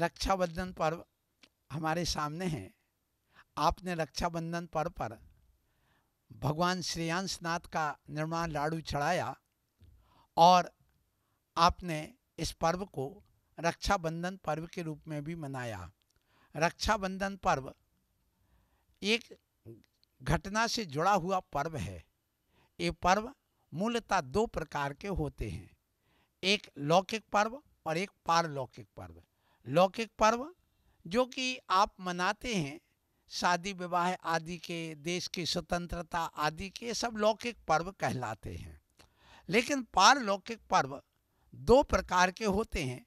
रक्षाबंधन पर्व हमारे सामने है आपने रक्षाबंधन पर्व पर भगवान श्रेयांश नाथ का निर्माण लाड़ू चढ़ाया और आपने इस पर्व को रक्षाबंधन पर्व के रूप में भी मनाया रक्षाबंधन पर्व एक घटना से जुड़ा हुआ पर्व है ये पर्व मूलतः दो प्रकार के होते हैं एक लौकिक पर्व और एक पारलौकिक पर्व लौकिक पर्व जो कि आप मनाते हैं शादी विवाह आदि के देश की स्वतंत्रता आदि के सब लौकिक पर्व कहलाते हैं लेकिन पारलौकिक पर्व दो प्रकार के होते हैं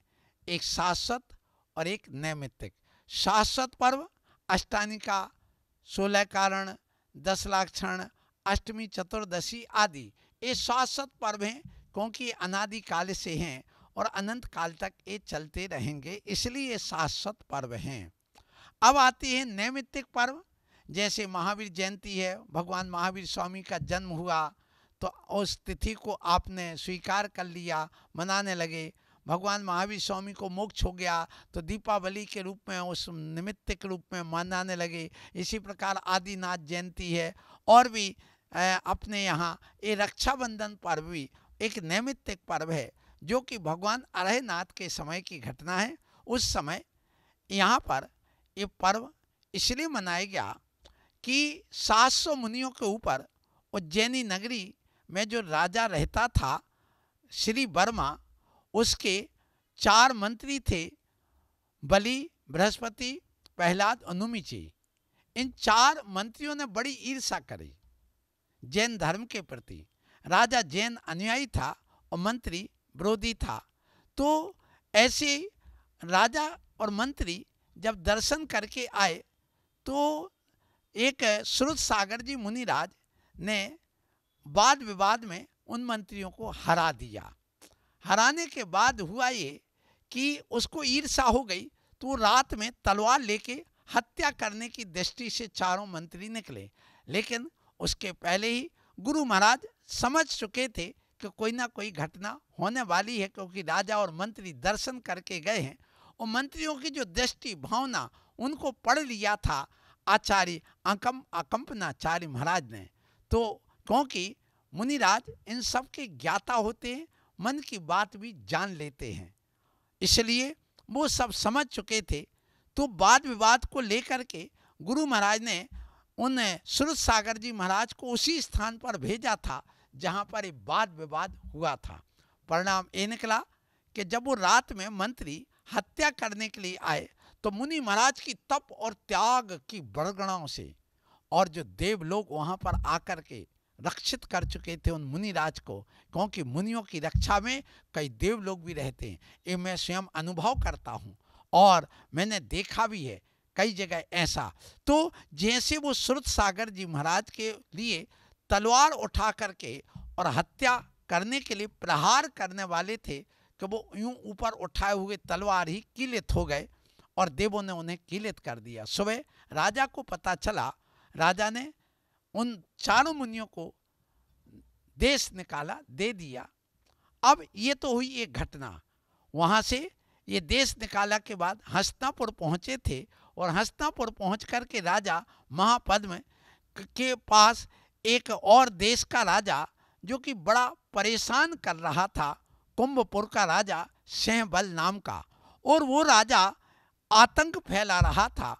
एक शाश्वत और एक नैमित्तिक शाश्वत पर्व अष्टानिका सोलह कारण दस लाक्षण अष्टमी चतुर्दशी आदि ये शाश्वत पर्व हैं क्योंकि अनादि काल से हैं और अनंत काल तक ये चलते रहेंगे इसलिए ये शाश्वत पर्व हैं अब आती है नैमित्तिक पर्व जैसे महावीर जयंती है भगवान महावीर स्वामी का जन्म हुआ तो उस तिथि को आपने स्वीकार कर लिया मनाने लगे भगवान महावीर स्वामी को मोक्ष हो गया तो दीपावली के रूप में उस निमित्त के रूप में मनाने लगे इसी प्रकार आदिनाथ जयंती है और भी अपने यहाँ ये रक्षाबंधन पर्व भी एक नैमित्तिक पर्व है जो कि भगवान अरहनाथ के समय की घटना है उस समय यहाँ पर ये पर्व इसलिए मनाया गया कि 700 मुनियों के ऊपर उज्जैनी नगरी में जो राजा रहता था श्री वर्मा उसके चार मंत्री थे बलि बृहस्पति प्रहलाद और नुमिची इन चार मंत्रियों ने बड़ी ईर्षा करी जैन धर्म के प्रति राजा जैन अनुयायी था और मंत्री विरोधी था तो ऐसे राजा और मंत्री जब दर्शन करके आए तो एक श्रुत सागर जी मुनिराज ने वाद विवाद में उन मंत्रियों को हरा दिया हराने के बाद हुआ ये कि उसको ईर्षा हो गई तो रात में तलवार लेके हत्या करने की दृष्टि से चारों मंत्री निकले लेकिन उसके पहले ही गुरु महाराज समझ चुके थे कि कोई ना कोई घटना होने वाली है क्योंकि राजा और मंत्री दर्शन करके गए हैं और मंत्रियों की जो दृष्टि भावना उनको पढ़ लिया था आचार्य अकम अकम्पनाचार्य महाराज ने तो क्योंकि मुनिराज इन सब के ज्ञाता होते हैं मन की बात भी जान लेते हैं इसलिए वो सब समझ चुके थे तो वाद विवाद को लेकर के गुरु महाराज ने उन सुरत सागर जी महाराज को उसी स्थान पर भेजा था जहाँ पर ये वाद विवाद हुआ था परिणाम ये निकला कि जब वो रात में मंत्री हत्या करने के लिए आए तो मुनि महाराज की तप और त्याग की बड़गणाओं से और जो देव लोग वहाँ पर आकर के रक्षित कर चुके थे उन मुनि राज को क्योंकि मुनियों की रक्षा में कई देव लोग भी रहते हैं ये मैं स्वयं अनुभव करता हूँ और मैंने देखा भी है कई जगह ऐसा तो जैसे वो श्रुत सागर जी महाराज के लिए तलवार उठा करके और हत्या करने के लिए प्रहार करने वाले थे कि वो यूं ऊपर उठाए हुए तलवार ही किलित हो गए और देवों ने उन्हें किलित कर दिया सुबह राजा को पता चला राजा ने उन चारों मुनियों को देश निकाला दे दिया अब ये तो हुई एक घटना वहाँ से ये देश निकाला के बाद हस्तापुर पहुँचे थे और हस्तापुर पहुँच करके राजा महापद्म के पास एक और देश का राजा जो कि बड़ा परेशान कर रहा था कुंभपुर का राजा सहबल नाम का और वो राजा आतंक फैला रहा था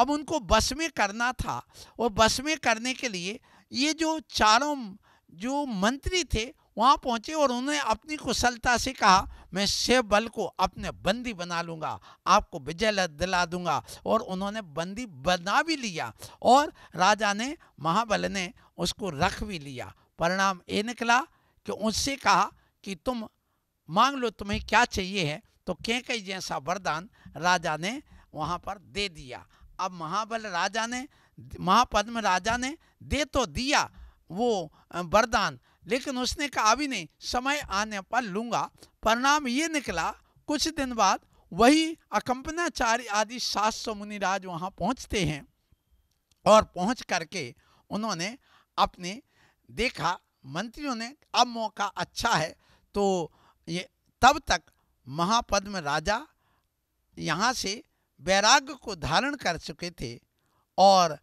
अब उनको बस में करना था और बस में करने के लिए ये जो चारों जो मंत्री थे वहाँ पहुँचे और उन्होंने अपनी कुशलता से कहा मैं शिव बल को अपने बंदी बना लूँगा आपको विजय दिला दूंगा और उन्होंने बंदी बना भी लिया और राजा ने महाबल ने उसको रख भी लिया परिणाम ये निकला कि उससे कहा कि तुम मांग लो तुम्हें क्या चाहिए है तो कैकई जैसा वरदान राजा ने वहाँ पर दे दिया अब महाबल राजा ने महापद्म राजा ने दे तो दिया वो वरदान लेकिन उसने कहा अभी नहीं समय आने पर लूंगा परिणाम ये निकला कुछ दिन बाद वही अकम्पनाचार्य आदि सात सौ मुनिराज वहाँ पहुँचते हैं और पहुँच करके उन्होंने अपने देखा मंत्रियों ने अब मौका अच्छा है तो ये तब तक महापद्म राजा यहाँ से वैराग्य को धारण कर चुके थे और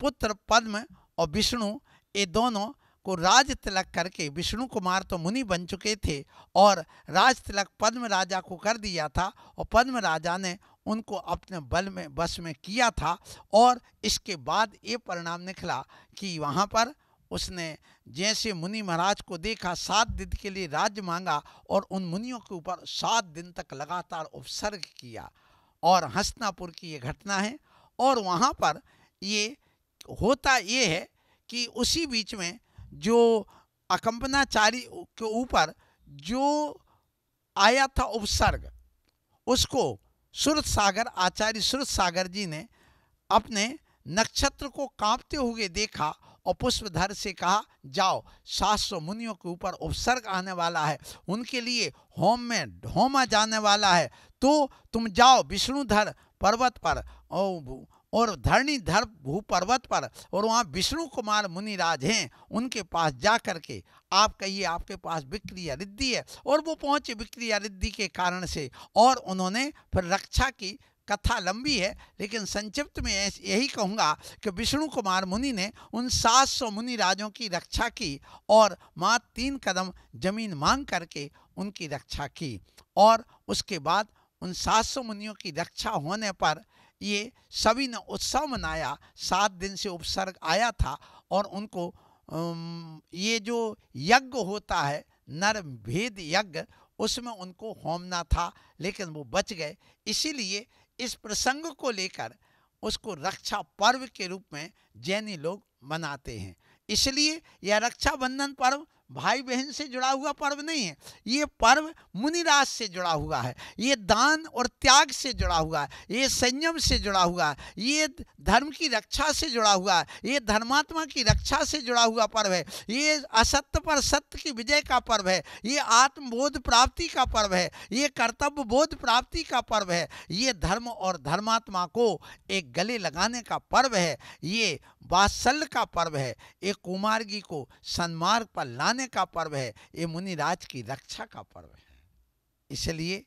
पुत्र पद्म और विष्णु ये दोनों को राज तिलक करके विष्णु कुमार तो मुनि बन चुके थे और राज तिलक पद्म राजा को कर दिया था और पद्म राजा ने उनको अपने बल में बस में किया था और इसके बाद ये परिणाम निकला कि वहाँ पर उसने जैसे मुनि महाराज को देखा सात दिन के लिए राज्य मांगा और उन मुनियों के ऊपर सात दिन तक लगातार उपसर्ग किया और हसनापुर की ये घटना है और वहाँ पर ये होता ये है कि उसी बीच में जो अकंपनाचारी के ऊपर जो आया था उपसर्ग उसको सुरत सागर आचार्य सुरत सागर जी ने अपने नक्षत्र को कांपते हुए देखा और पुष्पधर से कहा जाओ सात सौ मुनियों के ऊपर उपसर्ग आने वाला है उनके लिए होम में होमा जाने वाला है तो तुम जाओ विष्णुधर पर्वत पर और धरणी धर भू पर्वत पर और वहाँ विष्णु कुमार मुनिराज हैं उनके पास जा कर के आप कहिए आपके पास विक्रिया रिद्धि है और वो पहुँचे विक्रिया रिद्धि के कारण से और उन्होंने फिर रक्षा की कथा लंबी है लेकिन संक्षिप्त में यही कहूँगा कि विष्णु कुमार मुनि ने उन सात सौ मुनि राजों की रक्षा की और माँ तीन कदम जमीन मांग करके उनकी रक्षा की और उसके बाद उन सात सौ मुनियों की रक्षा होने पर ये सभी ने उत्सव मनाया सात दिन से उपसर्ग आया था और उनको ये जो यज्ञ होता है नर भेद यज्ञ उसमें उनको होमना था लेकिन वो बच गए इसीलिए इस प्रसंग को लेकर उसको रक्षा पर्व के रूप में जैनी लोग मनाते हैं इसलिए यह रक्षाबंधन पर्व भाई बहन से जुड़ा हुआ पर्व नहीं है ये पर्व मुनिराज से जुड़ा हुआ है ये दान और त्याग से जुड़ा हुआ है ये संयम से जुड़ा हुआ है ये धर्म की रक्षा से जुड़ा हुआ है ये धर्मात्मा की रक्षा से जुड़ा हुआ पर्व है ये असत्य पर सत्य की विजय का पर्व है ये आत्मबोध प्राप्ति का पर्व है ये कर्तव्य बोध प्राप्ति का पर्व है ये धर्म और धर्मात्मा को एक गले लगाने का पर्व है ये वात्सल्य का पर्व है एक कुमारगी को सन्मार्ग पर लाने बचाने का पर्व है ये मुनिराज की रक्षा का पर्व है इसलिए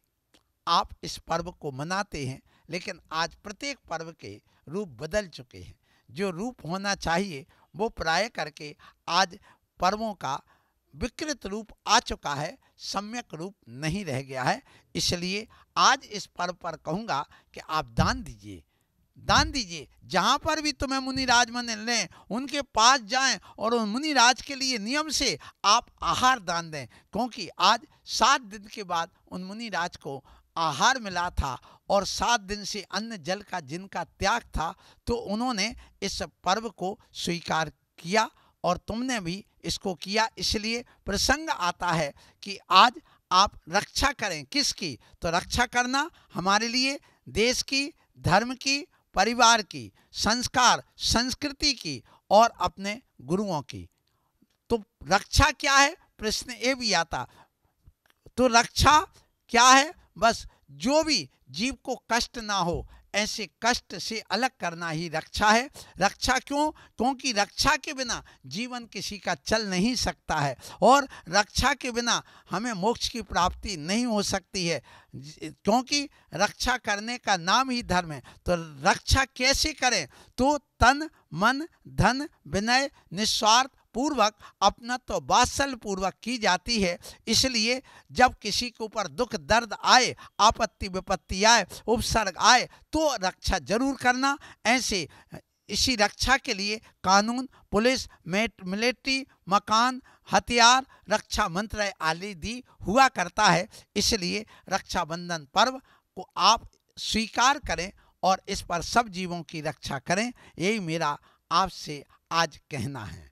आप इस पर्व को मनाते हैं लेकिन आज प्रत्येक पर्व के रूप बदल चुके हैं जो रूप होना चाहिए वो प्राय करके आज पर्वों का विकृत रूप आ चुका है सम्यक रूप नहीं रह गया है इसलिए आज इस पर्व पर कहूँगा कि आप दान दीजिए दान दीजिए जहाँ पर भी तुम्हें मुनिराज मन लें उनके पास जाएं और उन मुनिराज के लिए नियम से आप आहार दान दें क्योंकि आज सात दिन के बाद उन मुनिराज को आहार मिला था और सात दिन से अन्न जल का जिनका त्याग था तो उन्होंने इस पर्व को स्वीकार किया और तुमने भी इसको किया इसलिए प्रसंग आता है कि आज आप रक्षा करें किसकी तो रक्षा करना हमारे लिए देश की धर्म की परिवार की संस्कार संस्कृति की और अपने गुरुओं की तो रक्षा क्या है प्रश्न ये भी आता तो रक्षा क्या है बस जो भी जीव को कष्ट ना हो ऐसे कष्ट से अलग करना ही रक्षा है रक्षा क्यों क्योंकि रक्षा के बिना जीवन किसी का चल नहीं सकता है और रक्षा के बिना हमें मोक्ष की प्राप्ति नहीं हो सकती है क्योंकि रक्षा करने का नाम ही धर्म है तो रक्षा कैसे करें तो तन मन धन विनय निस्वार्थ पूर्वक अपना तो वात्सल पूर्वक की जाती है इसलिए जब किसी के ऊपर दुख दर्द आए आपत्ति विपत्ति आए उपसर्ग आए तो रक्षा जरूर करना ऐसे इसी रक्षा के लिए कानून पुलिस मिलिट्री मकान हथियार रक्षा मंत्रालय आदि दी हुआ करता है इसलिए रक्षाबंधन पर्व को आप स्वीकार करें और इस पर सब जीवों की रक्षा करें यही मेरा आपसे आज कहना है